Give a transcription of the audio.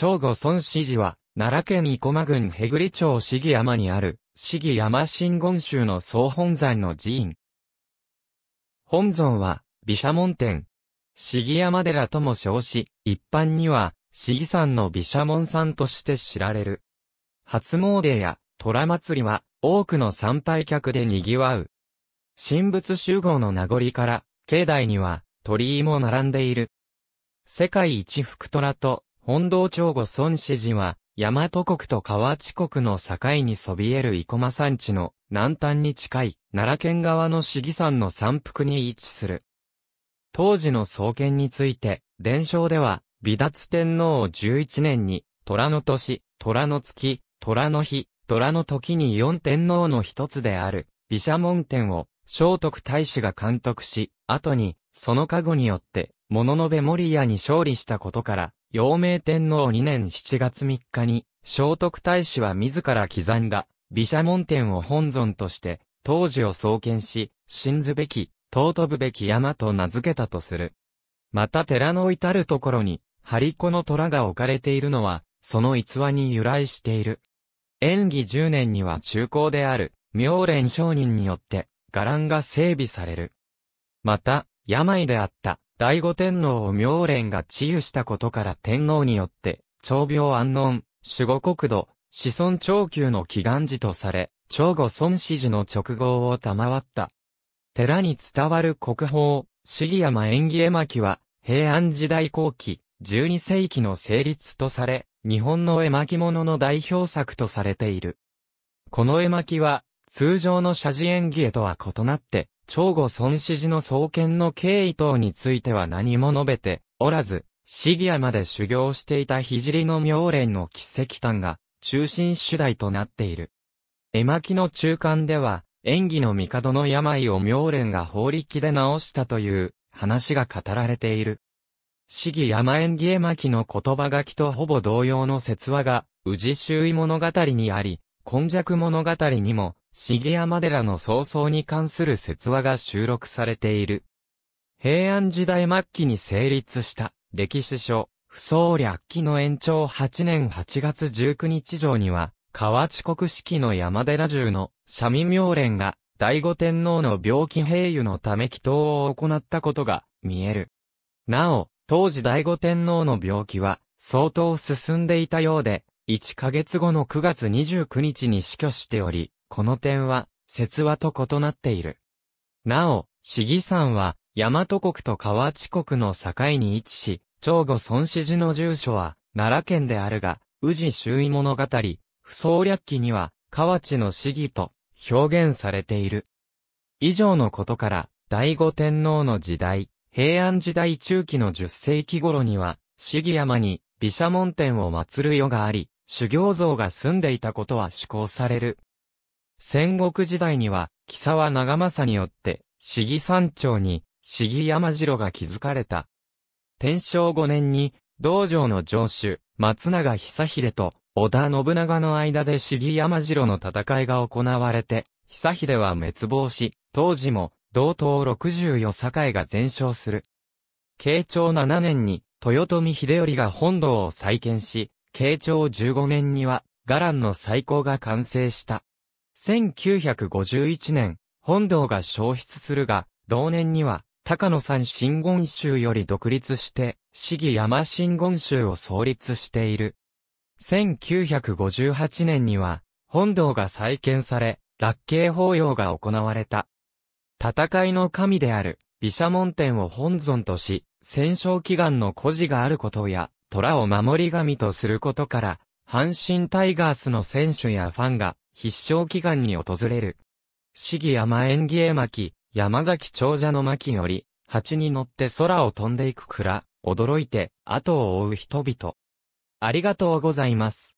長後孫市寺は、奈良県生駒郡へぐり町市議山にある、市議山新言宗の総本山の寺院。本尊は、毘沙門天。市議山寺とも称し、一般には、市議山の毘沙門さんとして知られる。初詣や、虎祭りは、多くの参拝客で賑わう。神仏集合の名残から、境内には、鳥居も並んでいる。世界一福虎と本堂長後孫子寺は、大和国と河内国の境にそびえる生駒山地の南端に近い奈良県側の市議山の山腹に位置する。当時の創建について、伝承では、美達天皇を11年に、虎の年、虎の月、虎の日、虎の時に四天皇の一つである、毘沙門天を、聖徳太子が監督し、後に、その加護によって、物のべ守屋に勝利したことから、陽明天皇2年7月3日に、聖徳太子は自ら刻んだ、毘沙門天を本尊として、当時を創建し、信ずべき、尊ぶべき山と名付けたとする。また寺の至るところに、張り子の虎が置かれているのは、その逸話に由来している。演技10年には中高である、妙蓮商人によって、伽藍が整備される。また、病であった、醍醐天皇を明蓮が治癒したことから天皇によって、長病安穏、守護国土、子孫長久の祈願寺とされ、長後孫子寺の直号を賜った。寺に伝わる国宝、杉山縁起絵巻は、平安時代後期、12世紀の成立とされ、日本の絵巻物の代表作とされている。この絵巻は、通常の写字縁起絵とは異なって、長後孫子寺の創建の経緯等については何も述べておらず、シギアまで修行していた聖の妙蓮の奇跡譚が中心主題となっている。絵巻の中間では、演技の帝の病を妙蓮が法力で治したという話が語られている。シギ山演技絵巻の言葉書きとほぼ同様の説話が、宇治周囲物語にあり、根弱物語にも、重山寺の早々に関する説話が収録されている。平安時代末期に成立した歴史書、不相略記の延長8年8月19日上には、河内国式の山寺中の社民妙蓮が、醍醐天皇の病気平癒のため祈祷を行ったことが見える。なお、当時醍醐天皇の病気は相当進んでいたようで、1ヶ月後の9月29日に死去しており、この点は、説話と異なっている。なお、市議山は、大和国と河内国の境に位置し、長後孫子寺の住所は、奈良県であるが、宇治周囲物語、不創略記には、河内の市議と表現されている。以上のことから、第五天皇の時代、平安時代中期の十世紀頃には、市議山に、毘沙門天を祀る世があり、修行像が住んでいたことは施行される。戦国時代には、木沢長政によって、市議山頂に、市議山城が築かれた。天正5年に、道場の城主、松永久秀と、織田信長の間で市議山城の戦いが行われて、久秀は滅亡し、当時も、道東十余境が全焼する。慶長7年に、豊臣秀頼が本堂を再建し、慶長15年には、伽藍の再興が完成した。1951年、本堂が消失するが、同年には、高野山真言宗より独立して、市議山真言宗を創立している。1958年には、本堂が再建され、落慶法要が行われた。戦いの神である、毘沙門天を本尊とし、戦勝祈願の故事があることや、虎を守り神とすることから、阪神タイガースの選手やファンが、必勝祈願に訪れる。四季山縁起絵巻、山崎長者の巻より、蜂に乗って空を飛んでいく蔵、驚いて、後を追う人々。ありがとうございます。